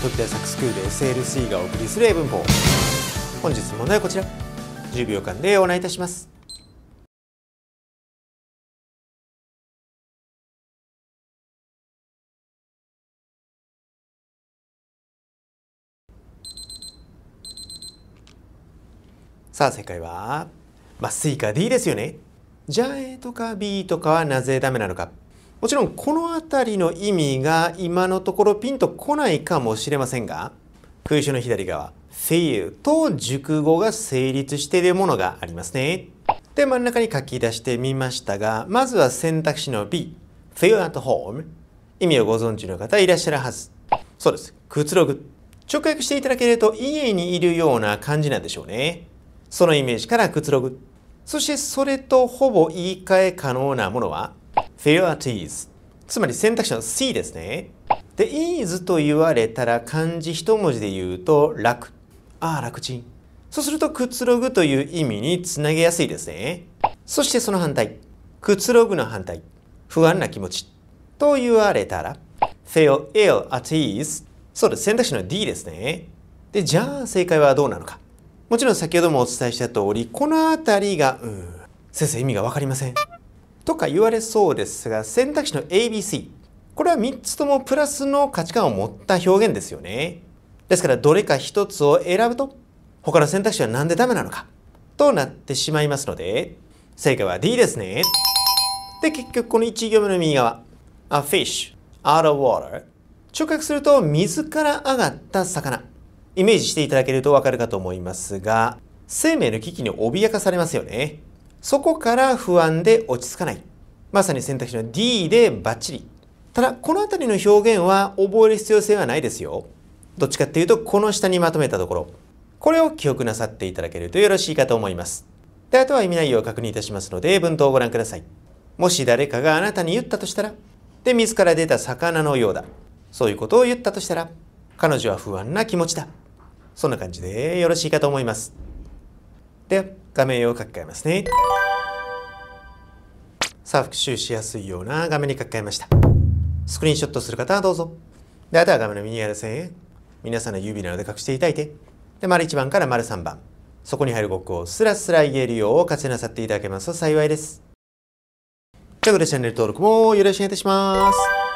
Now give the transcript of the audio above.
時代作スクール SLC がお送りする英文法本日問題はこちら10秒間でお願いいたしますさあ正解はまあスイカ D ですよねじゃあ A とか B とかはなぜダメなのかもちろんこの辺りの意味が今のところピンとこないかもしれませんが空襲の左側 feel と熟語が成立しているものがありますね。で真ん中に書き出してみましたがまずは選択肢の B feel at home 意味をご存知の方いらっしゃるはずそうですくつろぐ直訳していただけると家にいるような感じなんでしょうねそのイメージからくつろぐそしてそれとほぼ言い換え可能なものは t h e o i e s つまり選択肢の C ですねで is と言われたら漢字一文字で言うと楽ああ楽ちんそうするとくつろぐという意味につなげやすいですねそしてその反対くつろぐの反対不安な気持ちと言われたら feel ill at ease そうです選択肢の D ですねでじゃあ正解はどうなのかもちろん先ほどもお伝えした通りこの辺りがうん先生意味が分かりませんとか言われそうですが、選択肢の ABC。これは3つともプラスの価値観を持った表現ですよね。ですから、どれか1つを選ぶと、他の選択肢は何でダメなのか、となってしまいますので、正解は D ですね。で、結局この1行目の右側、a fish out of water。直訳すると、水から上がった魚。イメージしていただけるとわかるかと思いますが、生命の危機に脅かされますよね。そこから不安で落ち着かない。まさに選択肢の D でバッチリ。ただ、この辺りの表現は覚える必要性はないですよ。どっちかっていうと、この下にまとめたところ。これを記憶なさっていただけるとよろしいかと思います。で、あとは意味内容を確認いたしますので、文頭をご覧ください。もし誰かがあなたに言ったとしたら、で、自ら出た魚のようだ。そういうことを言ったとしたら、彼女は不安な気持ちだ。そんな感じでよろしいかと思います。で、は、画面を書き換えますね。さあ復習しやすいような画面に書き換えましたスクリーンショットする方はどうぞであとは画面の右側の線へ皆さんの指などで隠していただいてで丸1番から丸3番そこに入る語句をスラスラ言えるよう活用なさっていただけますと幸いですということでチャンネル登録もよろしくお願いいたします